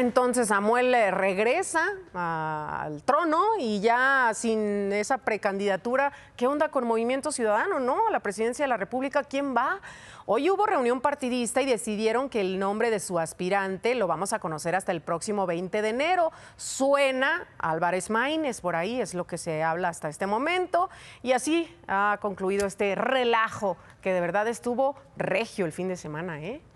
entonces Samuel regresa al trono y ya sin esa precandidatura, ¿qué onda con Movimiento Ciudadano, no? La presidencia de la República, ¿quién va? Hoy hubo reunión partidista y decidieron que el nombre de su aspirante lo vamos a conocer hasta el próximo 20 de enero. Suena Álvarez Maínez, por ahí es lo que se habla hasta este momento. Y así ha concluido este relajo que de verdad estuvo regio el fin de semana, ¿eh?